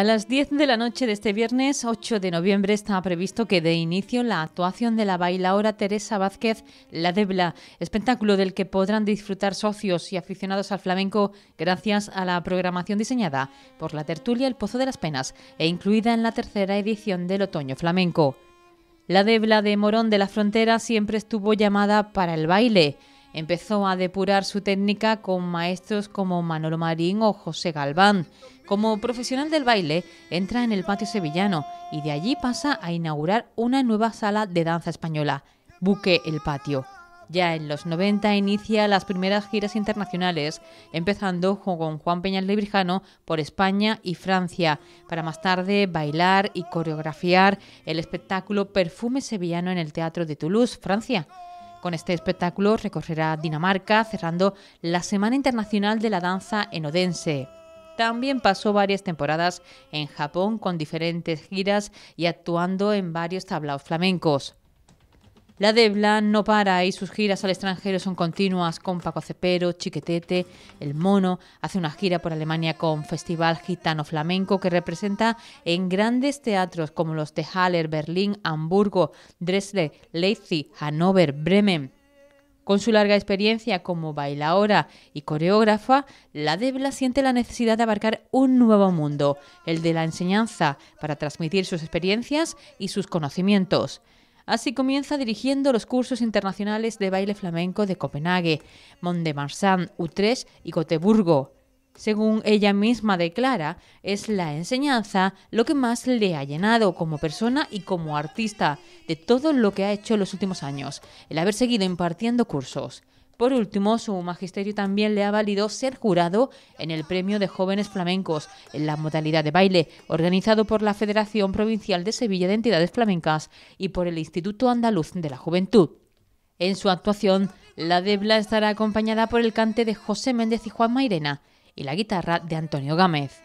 A las 10 de la noche de este viernes 8 de noviembre está previsto que de inicio la actuación de la bailaora Teresa Vázquez La Debla, espectáculo del que podrán disfrutar socios y aficionados al flamenco gracias a la programación diseñada por la tertulia El Pozo de las Penas e incluida en la tercera edición del Otoño Flamenco. La Debla de Morón de la Frontera siempre estuvo llamada para el baile. Empezó a depurar su técnica con maestros como Manolo Marín o José Galván. Como profesional del baile, entra en el patio sevillano y de allí pasa a inaugurar una nueva sala de danza española, Buque el Patio. Ya en los 90 inicia las primeras giras internacionales, empezando con Juan Peñal de Brijano por España y Francia, para más tarde bailar y coreografiar el espectáculo Perfume Sevillano en el Teatro de Toulouse, Francia. Con este espectáculo recorrerá Dinamarca, cerrando la Semana Internacional de la Danza en Odense. También pasó varias temporadas en Japón con diferentes giras y actuando en varios tablaos flamencos. La Debla no para y sus giras al extranjero son continuas con Paco Cepero, Chiquetete, El Mono. Hace una gira por Alemania con Festival Gitano Flamenco que representa en grandes teatros como los de Haller, Berlín, Hamburgo, Dresde, Leipzig, Hannover, Bremen. Con su larga experiencia como bailaora y coreógrafa, la Debla siente la necesidad de abarcar un nuevo mundo, el de la enseñanza, para transmitir sus experiencias y sus conocimientos. Así comienza dirigiendo los cursos internacionales de baile flamenco de Copenhague, Mont de Marsan, Utrecht y Gotemburgo. Según ella misma declara, es la enseñanza lo que más le ha llenado como persona y como artista de todo lo que ha hecho en los últimos años, el haber seguido impartiendo cursos. Por último, su magisterio también le ha valido ser jurado en el Premio de Jóvenes Flamencos, en la modalidad de baile, organizado por la Federación Provincial de Sevilla de Entidades Flamencas y por el Instituto Andaluz de la Juventud. En su actuación, la Debla estará acompañada por el cante de José Méndez y Juan Mairena y la guitarra de Antonio Gámez.